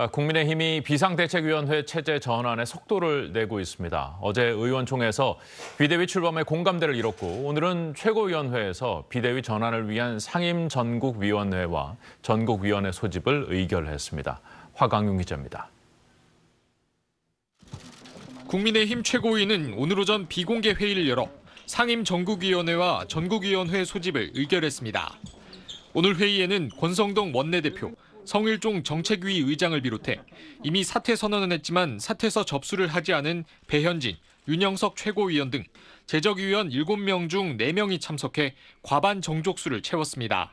아, 국민의힘이 비상대책위원회 체제 전환에 속도를 내고 있습니다. 어제 의원총회에서 비대위 출범에 공감대를 이뤘고 오늘은 최고위원회에서 비대위 전환을 위한 상임 전국위원회와 전국위원회 소집을 의결했습니다. 화강용 기자입니다. 국민의힘 최고위는 오늘 오전 비공개 회의를 열어 상임 전국위원회와 전국위원회 소집을 의결했습니다. 오늘 회의에는 권성동 원내대표, 성일종 정책위 의장을 비롯해 이미 사퇴 선언은 했지만 사퇴서 접수를 하지 않은 배현진, 윤영석 최고위원 등재적위원 7명 중 4명이 참석해 과반 정족수를 채웠습니다.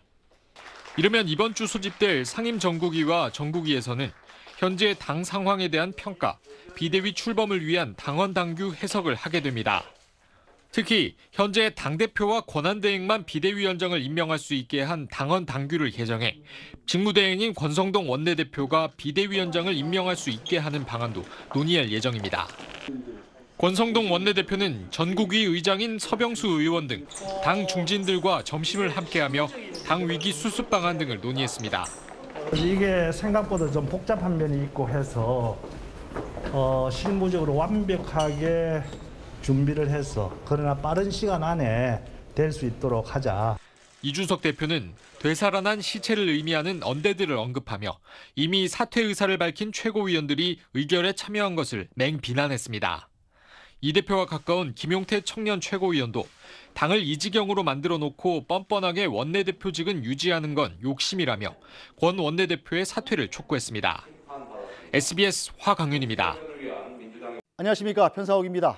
이르면 이번 주 소집될 상임 정국위와 정국위에서는 현재 당 상황에 대한 평가, 비대위 출범을 위한 당원 당규 해석을 하게 됩니다. 특히 현재 당대표와 권한대행만 비대위원장을 임명할 수 있게 한 당헌 당규를 개정해 직무대행인 권성동 원내대표가 비대위원장을 임명할 수 있게 하는 방안도 논의할 예정입니다. 권성동 원내대표는 전국위 의장인 서병수 의원 등 당 중진들과 점심을 함께하며 당 위기 수습 방안 등을 논의했습니다. 이게 생각보다 좀 복잡한 면이 있고 해서 어, 실무적으로 완벽하게 준비를 해서 그러나 빠른 시간 안에 될 수 있도록 하자. 이준석 대표는 되살아난 시체를 의미하는 언데드를 언급하며 이미 사퇴 의사를 밝힌 최고위원들이 의결에 참여한 것을 맹비난했습니다. 이 대표와 가까운 김용태 청년 최고위원도 당을 이 지경으로 만들어 놓고 뻔뻔하게 원내대표직은 유지하는 건 욕심이라며 권 원내대표의 사퇴를 촉구했습니다. SBS 화강윤입니다. 안녕하십니까 편사옥입니다.